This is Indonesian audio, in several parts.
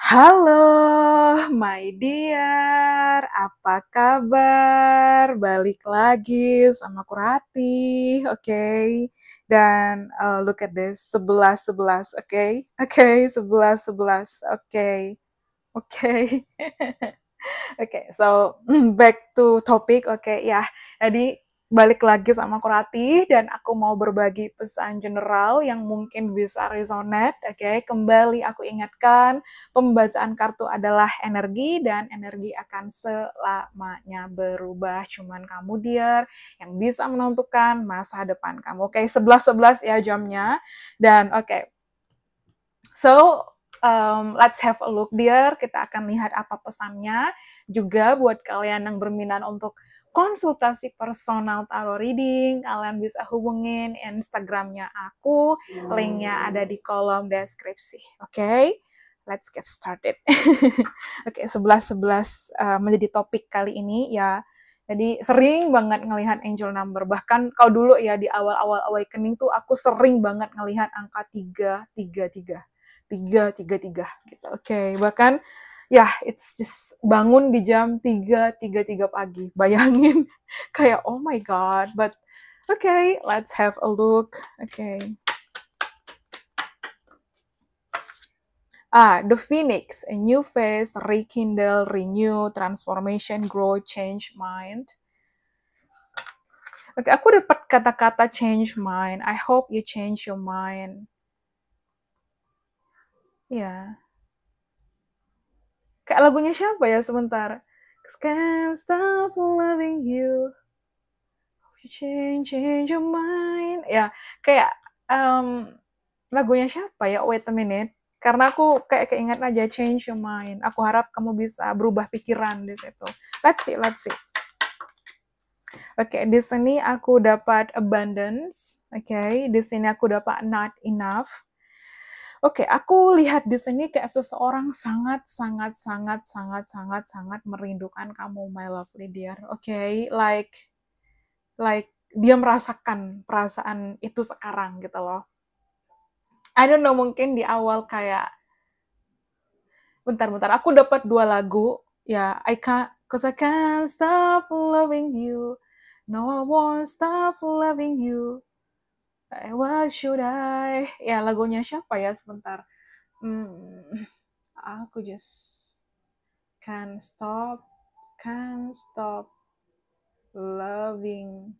Halo, my dear, apa kabar? Balik lagi sama Kurati, oke? Okay? Dan uh, look at this, sebelas sebelas, oke? okay? Oke, okay, sebelas, sebelas, oke? Okay. Oke, okay. oke, okay, so mm, back to topic, oke okay, ya. Yeah. Jadi balik lagi sama aku Rati dan aku mau berbagi pesan general yang mungkin bisa resonate. Oke, okay? kembali aku ingatkan, pembacaan kartu adalah energi dan energi akan selamanya berubah. Cuman kamu dear yang bisa menentukan masa depan kamu. Oke, okay, 11 ya jamnya. Dan oke. Okay. So, um, let's have a look dear. Kita akan lihat apa pesannya juga buat kalian yang berminat untuk konsultasi personal tarot reading, kalian bisa hubungin Instagramnya aku, hmm. linknya ada di kolom deskripsi. Oke, okay? let's get started. Oke, okay, sebelas sebelas uh, menjadi topik kali ini ya. Jadi sering banget ngelihat angel number. Bahkan kalau dulu ya di awal-awal awakening tuh aku sering banget ngelihat angka tiga tiga tiga tiga tiga tiga. gitu. Oke, okay. bahkan ya yeah, it's just bangun di jam 3, tiga pagi. Bayangin kayak oh my god, but okay, let's have a look. Okay. Ah, the phoenix, a new face, rekindle, renew, transformation, grow, change mind. Oke, okay, aku dapat kata-kata change mind. I hope you change your mind. Ya. Yeah kayak lagunya siapa ya sebentar Cause can't stop loving you you change change your mind ya kayak um, lagunya siapa ya wait a minute karena aku kayak keinget aja change your mind aku harap kamu bisa berubah pikiran di situ let's see let's see Oke, okay, di sini aku dapat abundance. Oke, okay, di sini aku dapat not enough. Oke, okay, aku lihat di sini kayak seseorang sangat, sangat, sangat, sangat, sangat, sangat merindukan kamu, my lovely dear. Oke, okay? like, like dia merasakan perasaan itu sekarang gitu loh. I don't know, mungkin di awal kayak, bentar-bentar, aku dapat dua lagu, ya, yeah, I can't, cause I can't stop loving you, no, I won't stop loving you, What should I? Ya lagunya siapa ya sebentar. Hmm, aku just can't stop, can't stop loving.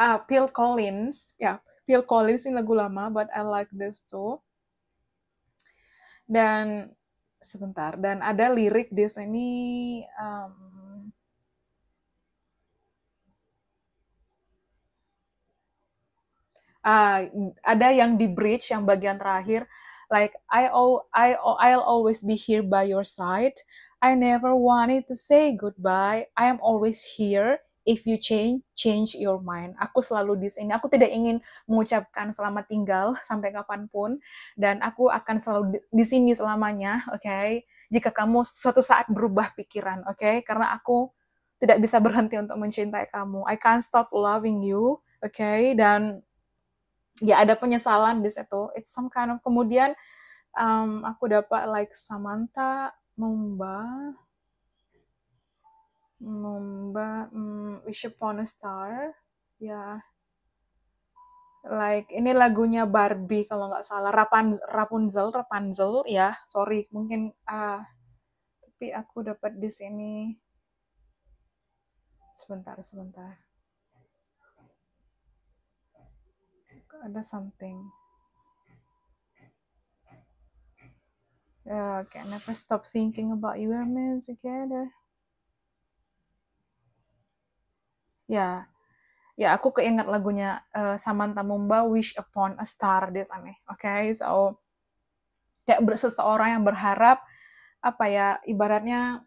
Ah, Phil Collins. Ya, yeah, Phil Collins ini lagu lama, but I like this too. Dan sebentar, dan ada lirik di sini um, uh, ada yang di bridge yang bagian terakhir like I I I'll always be here by your side. I never wanted to say goodbye. I am always here. If you change, change your mind. Aku selalu di sini. Aku tidak ingin mengucapkan selamat tinggal sampai kapanpun, dan aku akan selalu di sini selamanya. Oke, okay? jika kamu suatu saat berubah pikiran, oke, okay? karena aku tidak bisa berhenti untuk mencintai kamu. I can't stop loving you. Oke, okay? dan ya ada penyesalan di situ it's some kind of kemudian um, aku dapat like Samantha Mumba Mumba um, mm, Wish Upon a Star ya yeah. like ini lagunya Barbie kalau nggak salah Rapunzel Rapunzel Rapunzel ya yeah. sorry mungkin uh, tapi aku dapat di sini sebentar sebentar ada something uh, can never stop thinking about you and me together ya ya aku keinget lagunya uh, Samantha Mumba Wish Upon a Star dia aneh oke okay? so kayak seseorang yang berharap apa ya ibaratnya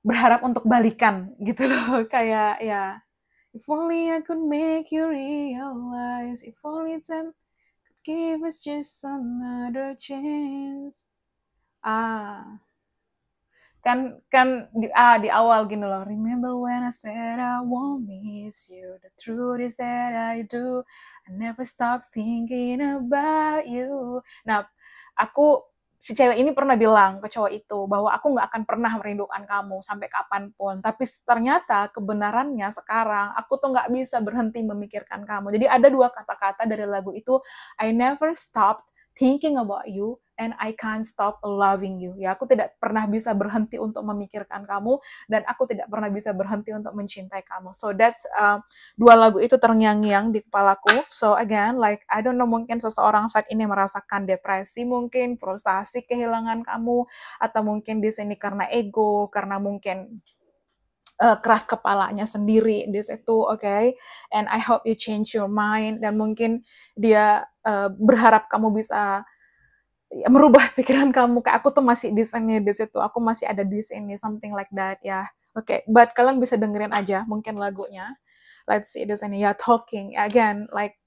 berharap untuk balikan gitu loh kayak ya If only I could make you realize, if only time could give us just another chance. Ah, kan kan di ah di awal gini loh. Remember when I said I won't miss you? The truth is that I do. I never stop thinking about you. Nah, aku si cewek ini pernah bilang ke cowok itu bahwa aku nggak akan pernah merindukan kamu sampai kapanpun. Tapi ternyata kebenarannya sekarang aku tuh nggak bisa berhenti memikirkan kamu. Jadi ada dua kata-kata dari lagu itu I never stopped thinking about you and I can't stop loving you. Ya, aku tidak pernah bisa berhenti untuk memikirkan kamu dan aku tidak pernah bisa berhenti untuk mencintai kamu. So that's uh, dua lagu itu terngiang-ngiang di kepalaku. So again, like I don't know mungkin seseorang saat ini merasakan depresi mungkin, frustasi kehilangan kamu atau mungkin di sini karena ego, karena mungkin uh, keras kepalanya sendiri di situ, oke? Okay? And I hope you change your mind dan mungkin dia uh, berharap kamu bisa ya, merubah pikiran kamu kayak aku tuh masih di sini di situ, aku masih ada di sini, something like that ya. Yeah. Oke, okay, but kalian bisa dengerin aja mungkin lagunya. Let's see di sini ya talking again like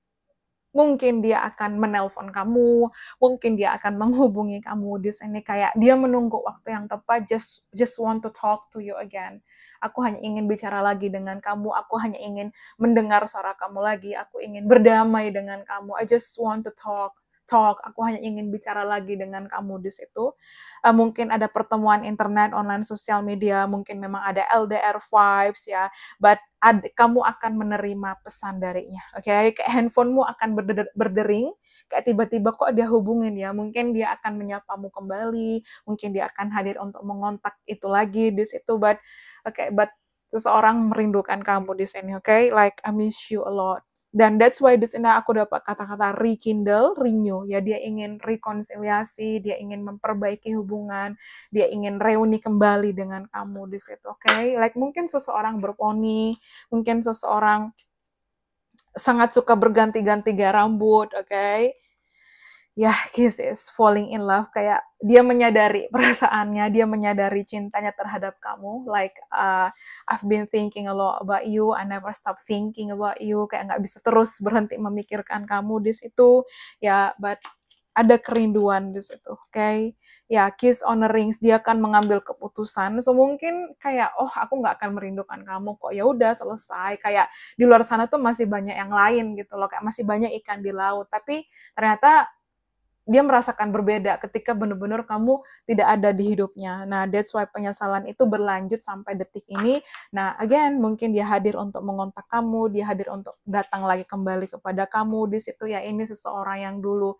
mungkin dia akan menelpon kamu, mungkin dia akan menghubungi kamu di sini kayak dia menunggu waktu yang tepat just just want to talk to you again. Aku hanya ingin bicara lagi dengan kamu, aku hanya ingin mendengar suara kamu lagi, aku ingin berdamai dengan kamu. I just want to talk talk, aku hanya ingin bicara lagi dengan kamu di situ. Uh, mungkin ada pertemuan internet, online, sosial media, mungkin memang ada LDR vibes ya, but ad, kamu akan menerima pesan darinya. Oke, okay? kayak handphonemu akan berder, berdering, kayak tiba-tiba kok dia hubungin ya. Mungkin dia akan menyapamu kembali, mungkin dia akan hadir untuk mengontak itu lagi di situ. But, oke, okay, but seseorang merindukan kamu di sini. Oke, okay? like I miss you a lot. Dan that's why di sini aku dapat kata-kata rekindle, renew. Ya, dia ingin rekonsiliasi, dia ingin memperbaiki hubungan, dia ingin reuni kembali dengan kamu di situ. Oke, okay? like mungkin seseorang berponi, mungkin seseorang sangat suka berganti-ganti gaya rambut, oke. Okay? ya kiss is falling in love kayak dia menyadari perasaannya dia menyadari cintanya terhadap kamu like uh, I've been thinking a lot about you I never stop thinking about you kayak nggak bisa terus berhenti memikirkan kamu di situ ya yeah, but ada kerinduan di situ, oke? Okay? Ya, kiss on the rings dia akan mengambil keputusan. So mungkin kayak, oh aku nggak akan merindukan kamu kok. Ya udah selesai. Kayak di luar sana tuh masih banyak yang lain gitu loh, kayak masih banyak ikan di laut. Tapi ternyata dia merasakan berbeda ketika benar-benar kamu tidak ada di hidupnya. Nah, that's why penyesalan itu berlanjut sampai detik ini. Nah, again, mungkin dia hadir untuk mengontak kamu, dia hadir untuk datang lagi kembali kepada kamu. Di situ ya ini seseorang yang dulu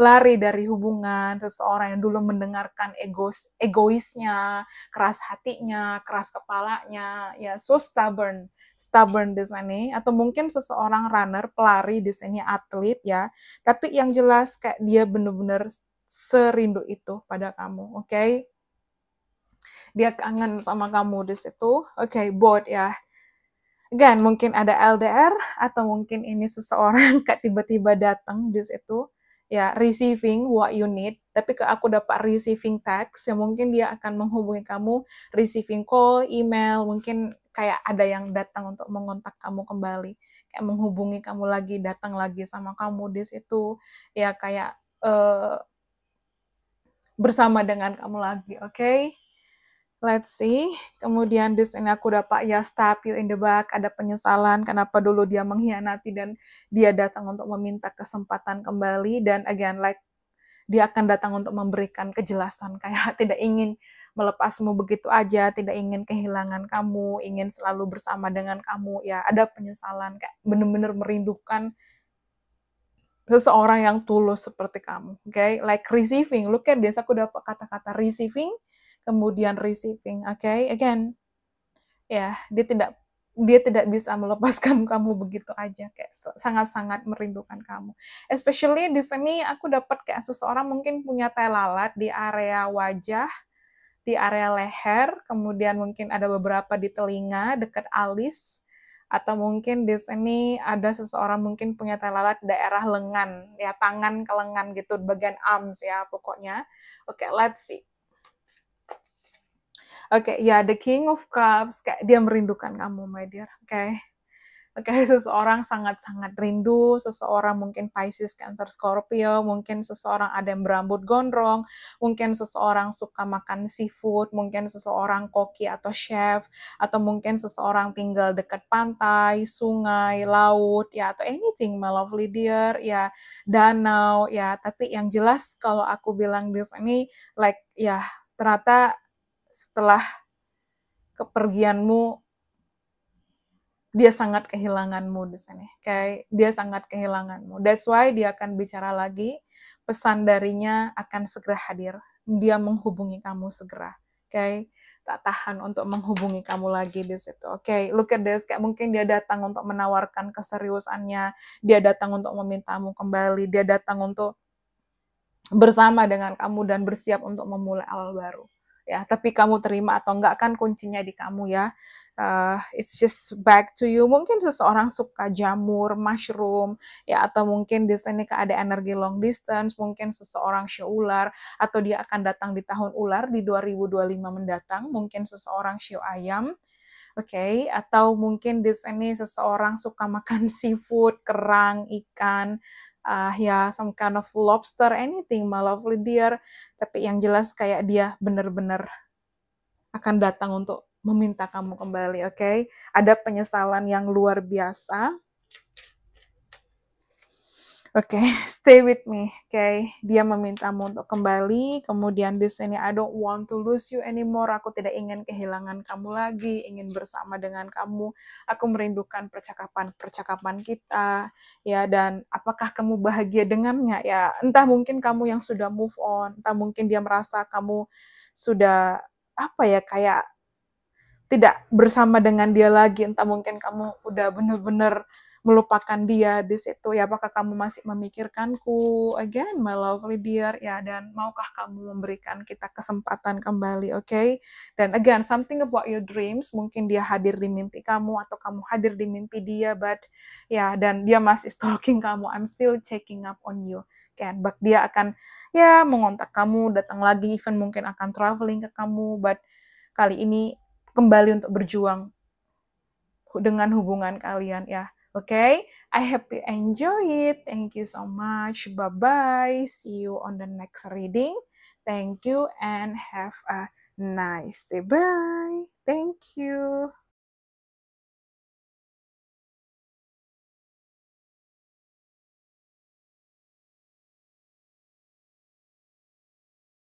lari dari hubungan seseorang yang dulu mendengarkan egois egoisnya, keras hatinya, keras kepalanya, ya so stubborn, stubborn di sini atau mungkin seseorang runner, pelari di sini atlet ya. Tapi yang jelas kayak dia benar-benar serindu itu pada kamu, oke? Okay? Dia kangen sama kamu di situ. Oke, okay, bored ya again mungkin ada LDR atau mungkin ini seseorang kayak tiba-tiba datang di situ ya receiving what you need tapi ke aku dapat receiving text ya mungkin dia akan menghubungi kamu receiving call email mungkin kayak ada yang datang untuk mengontak kamu kembali kayak menghubungi kamu lagi datang lagi sama kamu di situ ya kayak uh, bersama dengan kamu lagi oke okay? Let's see. Kemudian di sini aku dapat ya you in the back, ada penyesalan kenapa dulu dia mengkhianati dan dia datang untuk meminta kesempatan kembali dan again like dia akan datang untuk memberikan kejelasan kayak tidak ingin melepasmu begitu aja, tidak ingin kehilangan kamu, ingin selalu bersama dengan kamu. Ya, ada penyesalan kayak benar-benar merindukan seseorang yang tulus seperti kamu. Oke, okay? like receiving. Look at this, aku dapat kata-kata receiving kemudian receiving. Oke, okay? again, ya dia tidak dia tidak bisa melepaskan kamu begitu aja kayak sangat-sangat merindukan kamu. Especially di sini aku dapat kayak seseorang mungkin punya tai lalat di area wajah, di area leher, kemudian mungkin ada beberapa di telinga, dekat alis, atau mungkin di sini ada seseorang mungkin punya telalat daerah lengan, ya tangan ke lengan gitu, bagian arms ya pokoknya. Oke, okay, let's see. Oke, okay, ya yeah, the King of Cups kayak dia merindukan kamu, my dear. Oke. Okay. Oke, okay, seseorang sangat-sangat rindu, seseorang mungkin Pisces, Cancer, Scorpio, mungkin seseorang ada yang berambut gondrong, mungkin seseorang suka makan seafood, mungkin seseorang koki atau chef, atau mungkin seseorang tinggal dekat pantai, sungai, laut, ya atau anything, my lovely dear, ya danau, ya. Tapi yang jelas kalau aku bilang this ini, like, ya ternyata setelah kepergianmu dia sangat kehilanganmu di sini. Ya. Kayak dia sangat kehilanganmu. That's why dia akan bicara lagi. Pesan darinya akan segera hadir. Dia menghubungi kamu segera. Oke, tak tahan untuk menghubungi kamu lagi di situ. Oke, okay? look at this. Kayak mungkin dia datang untuk menawarkan keseriusannya. Dia datang untuk memintamu kembali. Dia datang untuk bersama dengan kamu dan bersiap untuk memulai awal baru ya tapi kamu terima atau enggak kan kuncinya di kamu ya uh, it's just back to you mungkin seseorang suka jamur mushroom ya atau mungkin di sini ada energi long distance mungkin seseorang show ular atau dia akan datang di tahun ular di 2025 mendatang mungkin seseorang show ayam oke okay? atau mungkin di sini seseorang suka makan seafood kerang ikan uh, ya some kind of lobster anything malah dear, tapi yang jelas kayak dia benar-benar akan datang untuk meminta kamu kembali oke okay? ada penyesalan yang luar biasa Oke, okay, stay with me. Oke, okay. dia memintamu untuk kembali. Kemudian di sini I don't want to lose you anymore. Aku tidak ingin kehilangan kamu lagi, ingin bersama dengan kamu. Aku merindukan percakapan-percakapan kita. Ya, dan apakah kamu bahagia dengannya? Ya, entah mungkin kamu yang sudah move on, entah mungkin dia merasa kamu sudah apa ya kayak tidak bersama dengan dia lagi, entah mungkin kamu udah benar-benar melupakan dia di situ ya apakah kamu masih memikirkanku again my lovely dear ya dan maukah kamu memberikan kita kesempatan kembali oke okay? dan again something about your dreams mungkin dia hadir di mimpi kamu atau kamu hadir di mimpi dia but ya dan dia masih stalking kamu I'm still checking up on you kan bah dia akan ya mengontak kamu datang lagi even mungkin akan traveling ke kamu but kali ini kembali untuk berjuang dengan hubungan kalian ya Okay, I hope you enjoy it. Thank you so much. Bye bye. See you on the next reading. Thank you and have a nice day. Bye. Thank you.